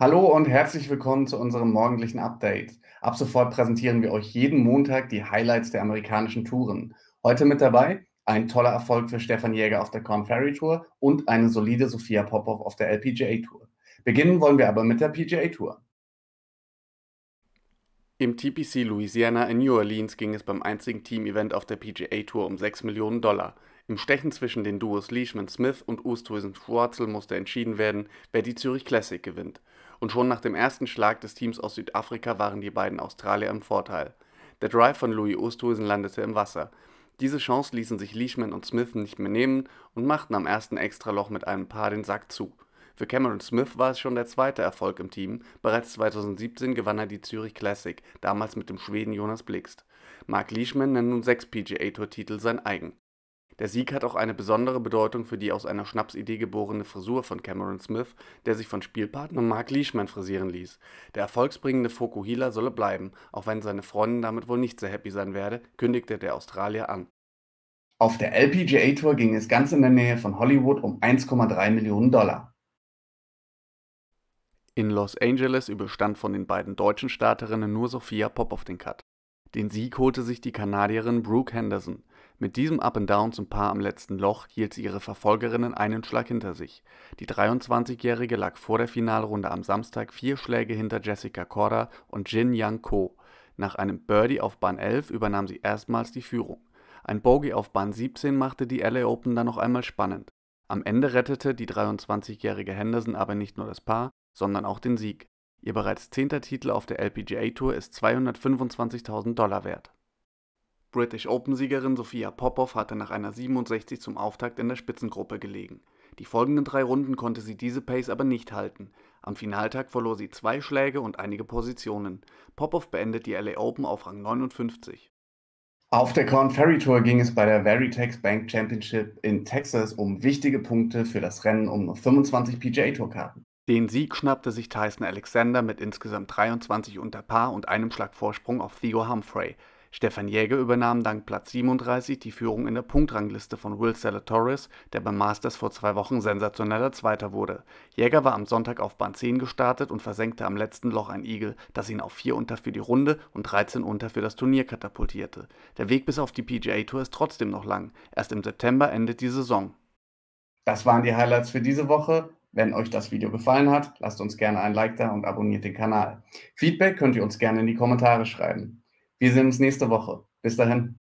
Hallo und herzlich willkommen zu unserem morgendlichen Update. Ab sofort präsentieren wir euch jeden Montag die Highlights der amerikanischen Touren. Heute mit dabei ein toller Erfolg für Stefan Jäger auf der Corn Ferry Tour und eine solide Sophia Popov auf der LPGA Tour. Beginnen wollen wir aber mit der PGA Tour. Im TPC Louisiana in New Orleans ging es beim einzigen Team-Event auf der PGA Tour um 6 Millionen Dollar. Im Stechen zwischen den Duos Leishman Smith und Usthuizen Schwarzel musste entschieden werden, wer die Zürich Classic gewinnt und schon nach dem ersten Schlag des Teams aus Südafrika waren die beiden Australier im Vorteil. Der Drive von Louis Oosthuizen landete im Wasser. Diese Chance ließen sich Leishman und Smith nicht mehr nehmen und machten am ersten Extraloch mit einem Paar den Sack zu. Für Cameron Smith war es schon der zweite Erfolg im Team. Bereits 2017 gewann er die Zürich Classic, damals mit dem Schweden Jonas Blixt. Mark Leishman nennt nun sechs PGA Tour Titel sein eigen. Der Sieg hat auch eine besondere Bedeutung für die aus einer Schnapsidee geborene Frisur von Cameron Smith, der sich von Spielpartner Mark Leishman frisieren ließ. Der erfolgsbringende Fokuhila solle bleiben, auch wenn seine Freundin damit wohl nicht sehr happy sein werde, kündigte der Australier an. Auf der LPGA Tour ging es ganz in der Nähe von Hollywood um 1,3 Millionen Dollar. In Los Angeles überstand von den beiden deutschen Starterinnen nur Sophia Pop auf den Cut. Den Sieg holte sich die Kanadierin Brooke Henderson. Mit diesem Up and Down zum Paar am letzten Loch hielt sie ihre Verfolgerinnen einen Schlag hinter sich. Die 23-Jährige lag vor der Finalrunde am Samstag vier Schläge hinter Jessica Korda und Jin Yang Ko. Nach einem Birdie auf Bahn 11 übernahm sie erstmals die Führung. Ein Bogey auf Bahn 17 machte die LA Open dann noch einmal spannend. Am Ende rettete die 23-jährige Henderson aber nicht nur das Paar, sondern auch den Sieg. Ihr bereits zehnter Titel auf der LPGA Tour ist 225.000 Dollar wert. British Open-Siegerin Sophia Popov hatte nach einer 67 zum Auftakt in der Spitzengruppe gelegen. Die folgenden drei Runden konnte sie diese Pace aber nicht halten. Am Finaltag verlor sie zwei Schläge und einige Positionen. Popov beendet die LA Open auf Rang 59. Auf der Corn Ferry Tour ging es bei der Veritex Bank Championship in Texas um wichtige Punkte für das Rennen um 25 PGA Tour Karten. Den Sieg schnappte sich Tyson Alexander mit insgesamt 23 unter Paar und einem Schlag Vorsprung auf Theo Humphrey. Stefan Jäger übernahm dank Platz 37 die Führung in der Punktrangliste von Will Zalatoris, der beim Masters vor zwei Wochen sensationeller Zweiter wurde. Jäger war am Sonntag auf Bahn 10 gestartet und versenkte am letzten Loch ein Igel, das ihn auf 4 unter für die Runde und 13 unter für das Turnier katapultierte. Der Weg bis auf die PGA Tour ist trotzdem noch lang. Erst im September endet die Saison. Das waren die Highlights für diese Woche. Wenn euch das Video gefallen hat, lasst uns gerne ein Like da und abonniert den Kanal. Feedback könnt ihr uns gerne in die Kommentare schreiben. Wir sehen uns nächste Woche. Bis dahin.